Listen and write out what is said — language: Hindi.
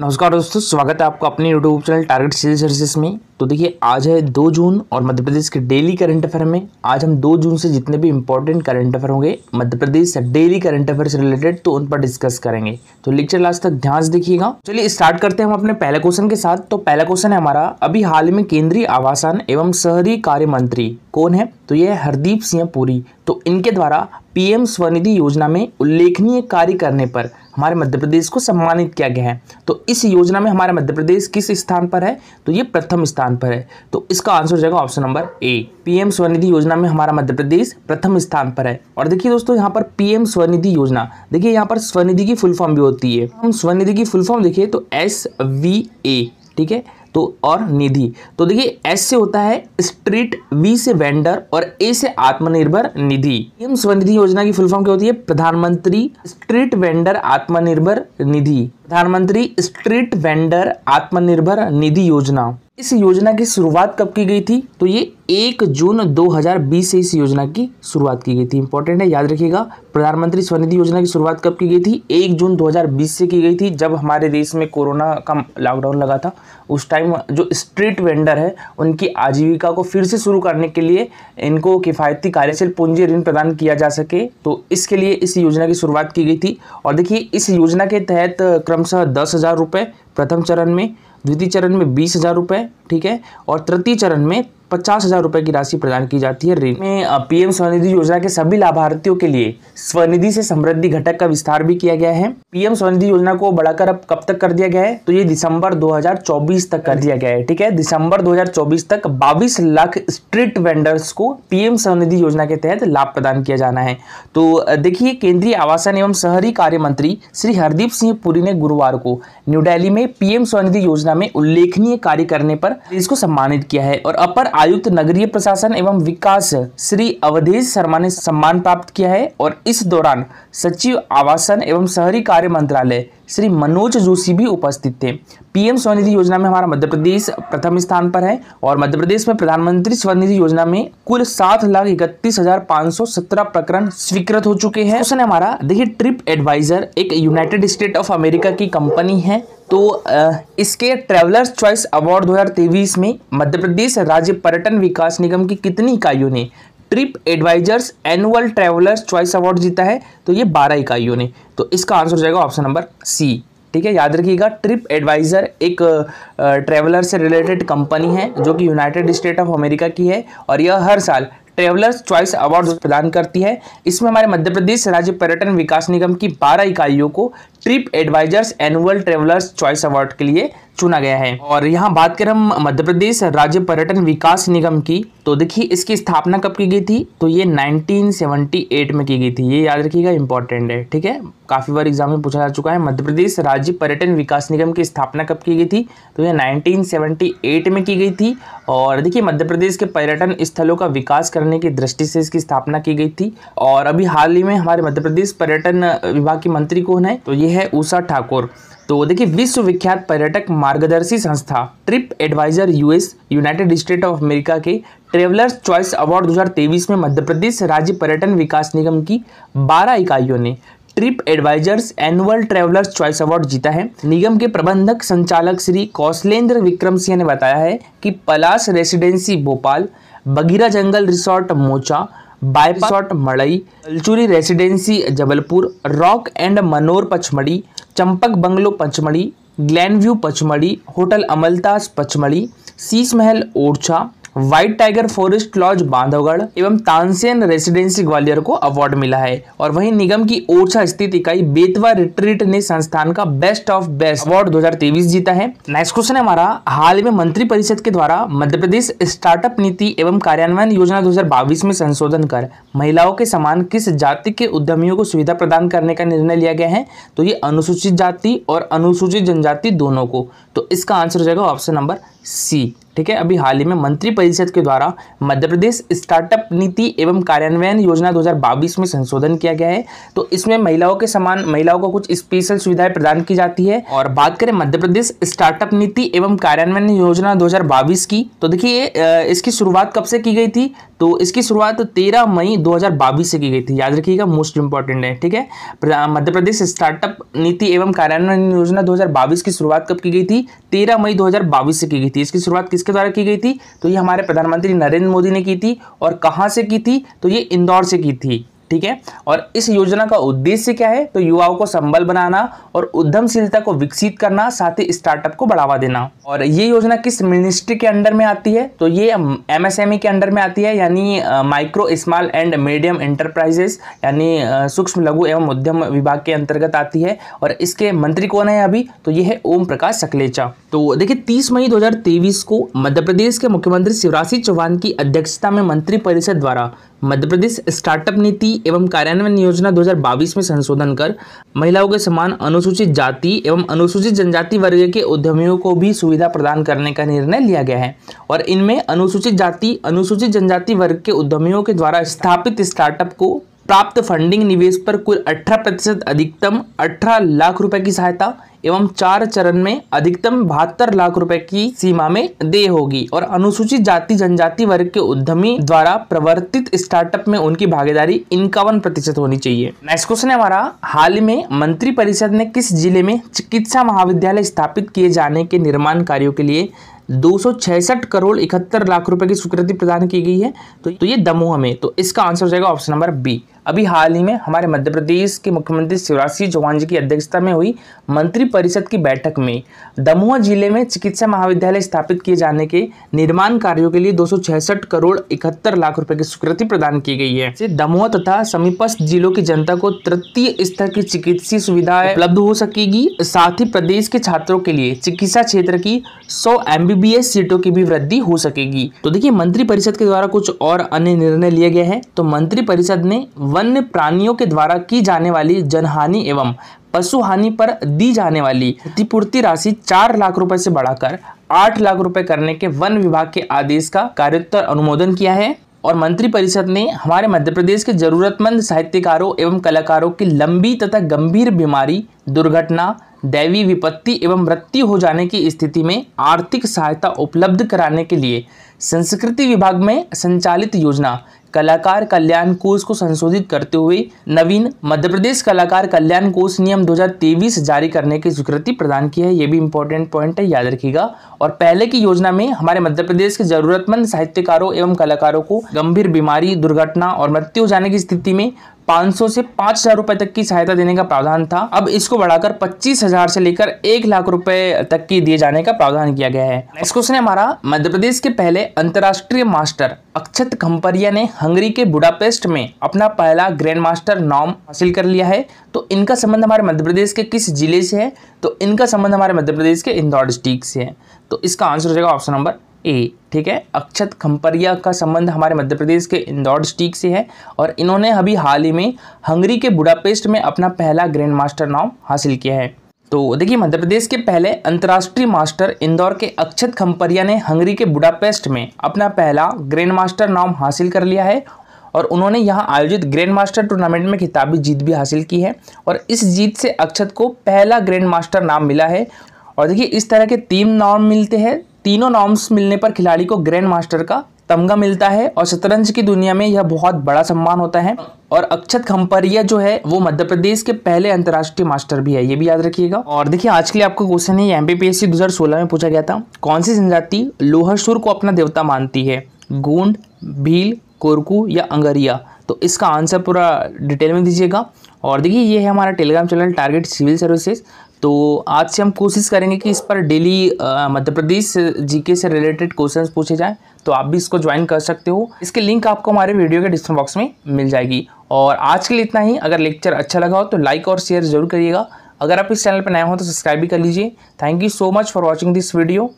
नमस्कार दोस्तों स्वागत है आपको अपने YouTube channel target series service में तो देखिए आज है दो जून और मध्य प्रदेश के डेली करंट अफेयर में आज हम दो जून से जितने भी इंपॉर्टेंट करंट अफेयर होंगे मध्य प्रदेश से डेली करंट अफेयर से रिलेटेड तो उन पर डिस्कस करेंगे तो लेक्चर लास्ट तक ध्यान से देखिएगा चलिए स्टार्ट करते हैं हम अपने पहले क्वेश्चन के साथ तो पहला क्वेश्चन है हमारा अभी हाल में केंद्रीय आवासन एवं शहरी कार्य मंत्री कौन है तो यह हरदीप सिंह पुरी तो इनके द्वारा पीएम स्वनिधि योजना में उल्लेखनीय कार्य करने पर हमारे मध्य प्रदेश को सम्मानित किया गया है तो इस योजना में हमारा मध्य प्रदेश किस स्थान पर है तो ये प्रथम स्थान पर है तो इसका आंसर हो जाएगा option number A PM Svanidhi योजना में हमारा मध्य प्रदेश प्रथम स्थान पर है और देखिए दोस्तों यहाँ पर पीएम स्वनिधि योजना देखिए यहाँ पर स्वनिधि की फुल फॉर्म भी होती है हम स्वनिधि की फुल फॉर्म देखिए तो एस वी ए ठीक है तो और निधि तो देखिए एस से होता है स्ट्रीट वी से वेंडर और ए से आत्मनिर्भर निधि पीएम स्वनिधि योजना की फुल फॉर्म क्या होती है प्रधानमंत्री स्ट्रीट वेंडर आत्मनिर्भर निधि प्रधानमंत्री स्ट्रीट वेंडर आत्मनिर्भर निधि योजना इस योजना की शुरुआत कब की गई थी तो ये एक जून 2020 से इस योजना की शुरुआत की गई थी इंपॉर्टेंट है याद रखिएगा प्रधानमंत्री स्वनिधि योजना की शुरुआत कब की गई थी एक जून 2020 से की गई थी जब हमारे देश में कोरोना का लॉकडाउन लगा था उस टाइम जो स्ट्रीट वेंडर है उनकी आजीविका को फिर से शुरू करने के लिए इनको किफ़ायती कार्यशील पूंजी ऋण प्रदान किया जा सके तो इसके लिए इस योजना की शुरुआत की गई थी और देखिए इस योजना के तहत क्रमशः दस हज़ार रुपये प्रथम चरण में द्वितीय चरण में बीस हज़ार रुपये ठीक है और तृतीय चरण में पचास हज़ार रुपए की राशि प्रदान की जाती है ऋण में पीएम स्वनिधि योजना के सभी लाभार्थियों के लिए स्वनिधि से समृद्धि घटक का विस्तार भी किया गया है पीएम स्वनिधि योजना को बढ़ाकर अब कब तक कर दिया गया है तो ये दिसंबर 2024 तक कर दिया गया है ठीक है दिसंबर 2024 तक 22 लाख स्ट्रीट वेंडर्स को पीएम स्वनिधि योजना के तहत लाभ प्रदान किया जाना है तो देखिए केंद्रीय आवासन एवं शहरी कार्य मंत्री श्री हरदीप सिंह पुरी ने गुरुवार को न्यू डेली में पीएम स्वनिधि योजना में उल्लेखनीय कार्य करने पर इसको सम्मानित किया है और अपर आयुक्त नगरीय प्रशासन एवं विकास श्री अवधेश शर्मा ने सम्मान प्राप्त किया है और इस दौरान सचिव आवासन एवं शहरी कार्य मंत्रालय श्री मनोज जोशी भी उपस्थित थे पीएम स्वनिधि योजना में हमारा मध्य प्रदेश प्रथम स्थान पर है और मध्य प्रदेश में प्रधानमंत्री स्वनिधि योजना में कुल सात लाख इकतीस हजार पांच सौ सत्रह प्रकरण स्वीकृत हो चुके हैं उसने हमारा देखिए ट्रिप एडवाइजर एक यूनाइटेड स्टेट ऑफ अमेरिका की कंपनी है तो इसके ट्रेवलर्स चॉइस अवार्ड 2023 में मध्य प्रदेश राज्य पर्यटन विकास निगम की कितनी इकाइयों ने TripAdvisors annual travellers choice award जीता है तो ये बारह इकाइयों ने तो इसका आंसर हो जाएगा ऑप्शन नंबर सी ठीक है याद रखिएगा ट्रिप एडवाइज़र एक ट्रेवलर से रिलेटेड कंपनी है जो कि यूनाइटेड स्टेट ऑफ अमेरिका की है और यह हर साल ट्रेवलर्स चॉइस अवार्ड प्रदान करती है इसमें हमारे मध्य प्रदेश राज्य पर्यटन विकास निगम की 12 इकाइयों को TripAdvisors annual travellers choice award के लिए चुना गया है और यहाँ बात करें हम मध्य प्रदेश राज्य पर्यटन विकास निगम की तो देखिए इसकी स्थापना कब की गई थी तो ये 1978 में की गई थी ये याद रखिएगा इंपॉर्टेंट है ठीक है काफ़ी बार एग्जाम में पूछा जा चुका है मध्य प्रदेश राज्य पर्यटन विकास निगम की स्थापना कब की गई थी तो ये 1978 में की गई थी और देखिए मध्य प्रदेश के पर्यटन स्थलों का विकास करने की दृष्टि से इसकी स्थापना की गई थी और अभी हाल ही में हमारे मध्य प्रदेश पर्यटन विभाग के मंत्री कौन है तो ये है उषा ठाकुर तो देखिए विश्वविख्यात पर्यटक मार्गदर्शी संस्था TripAdvisor US United State of America के ट्रेवलर्स चॉइस अवार्ड 2023 में मध्य प्रदेश राज्य पर्यटन विकास निगम की 12 इकाइयों ने TripAdvisors annual travellers choice award जीता है निगम के प्रबंधक संचालक श्री कौशलेंद्र विक्रम सिंह ने बताया है कि Palash residency Bhopal Bagheera jungle resort Mocha by Madai Alchuri residency Jabalpur rock and manor Pachmarhi Champak bungalow Pachmarhi view Pachmarhi hotel Amaltas Pachmarhi Sheesh Mahal Orchha white tiger forest lodge Bandhavgarh एवं तानसेन रेसिडेंसी ग्वालियर को अवार्ड मिला है और वहीं निगम की ओरछा स्थित इकाई बेतवा रिट्रीट ने संस्थान का बेस्ट ऑफ बेस्ट अवार्ड 2023 जीता है नेक्स्ट क्वेश्चन है हमारा हाल में मंत्री परिषद के द्वारा मध्य प्रदेश स्टार्टअप नीति एवं कार्यान्वयन योजना दो में संशोधन कर महिलाओं के समान किस जाति के उद्यमियों को सुविधा प्रदान करने का निर्णय लिया गया है तो ये अनुसूचित जाति और अनुसूचित जनजाति दोनों को तो इसका आंसर हो जाएगा ऑप्शन नंबर सी ठीक है अभी हाल ही में मंत्री परिषद के द्वारा मध्य प्रदेश स्टार्टअप नीति एवं कार्यान्वयन योजना 2022 में संशोधन किया गया है तो इसमें महिलाओं के समान महिलाओं को कुछ स्पेशल सुविधाएं प्रदान की जाती है और बात करें मध्य प्रदेश स्टार्टअप नीति एवं कार्यान्वयन योजना 2022 की तो देखिए इसकी शुरुआत कब से की गई थी तो इसकी शुरुआत तेरह मई दो से की गई थी याद रखिएगा मोस्ट इंपॉर्टेंट है ठीक है मध्य प्रदेश स्टार्टअप नीति एवं कार्यान्वयन योजना दो की शुरुआत कब की गई थी तेरह मई दो से की गई थी इसकी शुरुआत किसके द्वारा की गई थी तो ये हमारे प्रधानमंत्री नरेंद्र मोदी ने की थी और कहाँ से की थी तो ये इंदौर से की थी ठीक है और इस योजना का उद्देश्य क्या है तो युवाओं को संबल बनाना और उद्यमशीलता को विकसित करना साथ ही स्टार्टअप को बढ़ावा देना और ये योजना किस मिनिस्ट्री के अंडर में आती है तो ये एमएसएमई e के अंडर में आती है यानी micro small and medium enterprises यानी सूक्ष्म लघु एवं उद्यम विभाग के अंतर्गत आती है और इसके मंत्री कौन है अभी तो ये है ओम प्रकाश सकलेचा तो देखिए तीस मई दो को मध्य प्रदेश के मुख्यमंत्री शिवराज सिंह चौहान की अध्यक्षता में मंत्रिपरिषद द्वारा मध्य प्रदेश स्टार्टअप नीति एवं कार्यान्वयन योजना 2022 में संशोधन कर महिलाओं के समान अनुसूचित जाति एवं अनुसूचित जनजाति वर्ग के उद्यमियों को भी सुविधा प्रदान करने का निर्णय लिया गया है और इनमें अनुसूचित जाति अनुसूचित जनजाति वर्ग के उद्यमियों के द्वारा स्थापित स्टार्टअप को प्राप्त फंडिंग निवेश पर कुल अठारह प्रतिशत अधिकतम अठारह लाख रुपए की सहायता एवं चार चरण में अधिकतम बहत्तर लाख रुपए की सीमा में दे होगी और अनुसूचित जाति जनजाति वर्ग के उद्यमी द्वारा प्रवर्तित स्टार्टअप में उनकी भागीदारी इक्यावन प्रतिशत होनी चाहिए नेक्स्ट क्वेश्चन है हमारा हाल ही में मंत्री परिषद ने किस जिले में चिकित्सा महाविद्यालय स्थापित किए जाने के निर्माण कार्यो के लिए दो करोड़ इकहत्तर लाख रुपए की स्वीकृति प्रदान की गई है तो ये दमोह में तो इसका आंसर हो जाएगा ऑप्शन नंबर बी अभी हाल ही में हमारे मध्य प्रदेश के मुख्यमंत्री शिवराज सिंह चौहान जी की अध्यक्षता में हुई मंत्रिपरिषद की बैठक में दमोह जिले में चिकित्सा महाविद्यालय स्थापित किए जाने के निर्माण कार्यों के लिए दो करोड़ इकहत्तर लाख रुपए की स्वीकृति प्रदान की गई है दमोह तथा समीपस्थ जिलों की जनता को तृतीय स्तर की चिकित्सीय सुविधाएं उपलब्ध हो सकेगी साथ ही प्रदेश के छात्रों के लिए चिकित्सा क्षेत्र की सौ एमबीबीएस सीटों की भी वृद्धि हो सकेगी तो देखिए मंत्रिपरिषद के द्वारा कुछ और अन्य निर्णय लिए गए हैं तो मंत्रिपरिषद ने वन्य प्राणियों के द्वारा की जाने वाली जनहानि एवं पशु हानि पर दी जाने वाली क्षतिपूर्ति राशि चार लाख रुपए से बढ़ाकर आठ लाख रुपए करने के वन विभाग के आदेश का कार्योत्तर अनुमोदन किया है और मंत्रिपरिषद ने हमारे मध्य प्रदेश के जरूरतमंद साहित्यकारों एवं कलाकारों की लंबी तथा गंभीर बीमारी दुर्घटना दैवी विपत्ति एवं मृत्यु हो जाने की स्थिति में आर्थिक सहायता उपलब्ध कराने के लिए संस्कृति विभाग में संचालित योजना कलाकार कल्याण कोष को संशोधित करते हुए नवीन मध्य प्रदेश कलाकार कल्याण कोष नियम 2023 जारी करने की स्वीकृति प्रदान की है ये भी इंपॉर्टेंट पॉइंट है याद रखिएगा और पहले की योजना में हमारे मध्य प्रदेश के जरूरतमंद साहित्यकारों एवं कलाकारों को गंभीर बीमारी दुर्घटना और मृत्यु हो जाने की स्थिति में 500 से पाँच हज़ार रुपये तक की सहायता देने का प्रावधान था अब इसको बढ़ाकर पच्चीस हज़ार से लेकर एक लाख रुपए तक की दिए जाने का प्रावधान किया गया है नेक्स्ट क्वेश्चन है हमारा मध्य प्रदेश के पहले अंतर्राष्ट्रीय मास्टर अक्षत खम्परिया ने हंगरी के बुडापेस्ट में अपना पहला ग्रैंड मास्टर नाम हासिल कर लिया है तो इनका संबंध हमारे मध्य प्रदेश के किस जिले से है तो इनका संबंध हमारे मध्य प्रदेश के इंदौर डिस्ट्रिक्ट से है तो इसका आंसर हो जाएगा ऑप्शन नंबर ए ठीक है अक्षत खम्परिया का संबंध हमारे मध्य प्रदेश के इंदौर डिस्ट्रिक्ट से है और इन्होंने अभी हाल ही में हंगरी के बुडापेस्ट में अपना पहला ग्रैंड मास्टर नाम हासिल किया है तो देखिए मध्य प्रदेश के पहले अंतर्राष्ट्रीय मास्टर इंदौर के अक्षत खम्परिया ने हंगरी के बुडापेस्ट में अपना पहला ग्रैंड मास्टर नाम हासिल कर लिया है और उन्होंने यहां आयोजित ग्रैंड मास्टर टूर्नामेंट में खिताबी जीत भी हासिल की है और इस जीत से अक्षत को पहला ग्रैंड मास्टर नाम मिला है और देखिए इस तरह के तीन नाम मिलते हैं तीनों नॉर्म्स मिलने पर खिलाड़ी को ग्रैंड मास्टर का तमगा मिलता है और शतरंज की दुनिया में यह बहुत बड़ा सम्मान होता है और अक्षत खम्परिया जो है वो मध्य प्रदेश के पहले अंतर्राष्ट्रीय मास्टर भी है ये भी याद रखिएगा और देखिए आज के लिए आपको क्वेश्चन है एम सोलह में पूछा गया था कौन सी जनजाति लोहसुर को अपना देवता मानती है गोंड भील कोरकू या अंगरिया तो इसका आंसर पूरा डिटेल में दीजिएगा और देखिए ये है हमारा Telegram channel target civil services तो आज से हम कोशिश करेंगे कि इस पर डेली मध्य प्रदेश जीके से रिलेटेड क्वेश्चंस पूछे जाएं तो आप भी इसको ज्वाइन कर सकते हो इसके लिंक आपको हमारे वीडियो के डिस्क्रिप्शन बॉक्स में मिल जाएगी और आज के लिए इतना ही अगर लेक्चर अच्छा लगा हो तो लाइक और शेयर जरूर करिएगा अगर आप इस चैनल पर नए हो तो सब्सक्राइब भी कर लीजिए thank you so much for watching this video